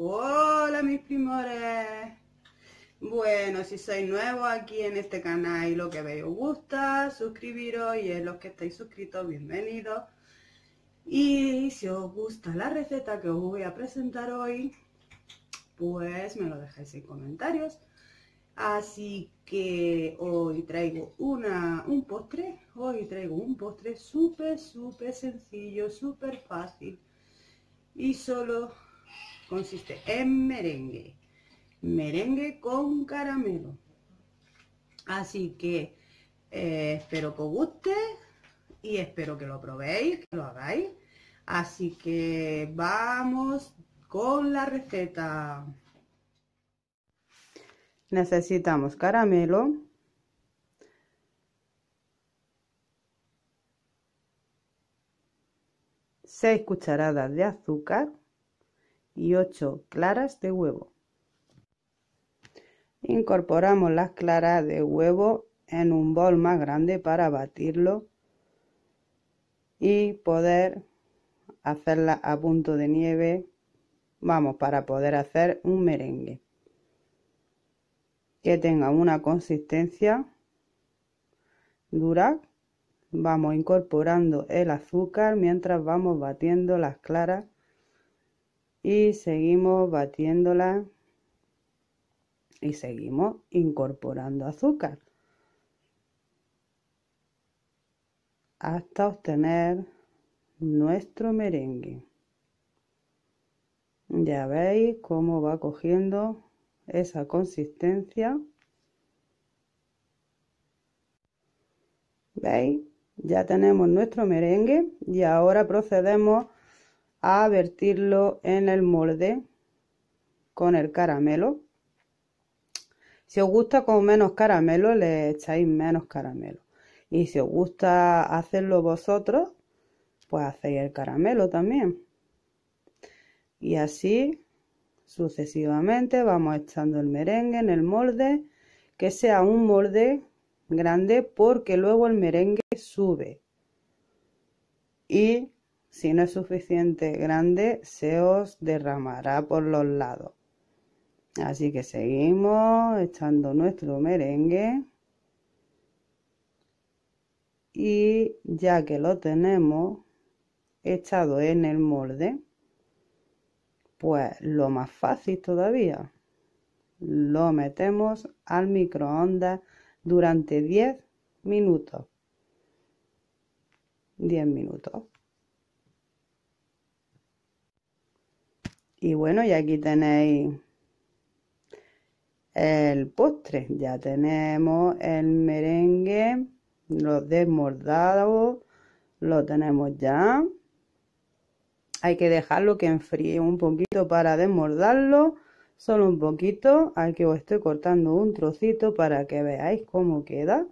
Hola mis primores. Bueno, si sois nuevos aquí en este canal y lo que veis os gusta, suscribiros y en los que estáis suscritos, bienvenidos. Y si os gusta la receta que os voy a presentar hoy, pues me lo dejáis en comentarios. Así que hoy traigo una, un postre, hoy traigo un postre súper, súper sencillo, súper fácil. Y solo consiste en merengue. Merengue con caramelo. Así que eh, espero que os guste y espero que lo probéis, que lo hagáis. Así que vamos con la receta. Necesitamos caramelo. 6 cucharadas de azúcar y 8 claras de huevo. Incorporamos las claras de huevo en un bol más grande para batirlo y poder hacerla a punto de nieve, vamos, para poder hacer un merengue que tenga una consistencia dura. Vamos incorporando el azúcar mientras vamos batiendo las claras y seguimos batiéndola y seguimos incorporando azúcar hasta obtener nuestro merengue. Ya veis cómo va cogiendo esa consistencia. ¿Veis? Ya tenemos nuestro merengue y ahora procedemos a vertirlo en el molde con el caramelo. Si os gusta con menos caramelo, le echáis menos caramelo. Y si os gusta hacerlo vosotros, pues hacéis el caramelo también. Y así sucesivamente vamos echando el merengue en el molde, que sea un molde grande porque luego el merengue sube. Y si no es suficiente grande, se os derramará por los lados. Así que seguimos echando nuestro merengue. Y ya que lo tenemos echado en el molde, pues lo más fácil todavía, lo metemos al microondas durante 10 minutos. 10 minutos. Y bueno, y aquí tenéis el postre. Ya tenemos el merengue, lo desmordados, lo tenemos ya. Hay que dejarlo que enfríe un poquito para desmordarlo, solo un poquito. Aquí os estoy cortando un trocito para que veáis cómo queda.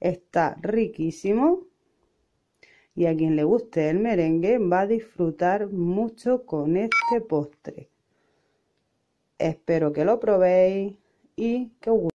Está riquísimo y a quien le guste el merengue va a disfrutar mucho con este postre. Espero que lo probéis y que os guste.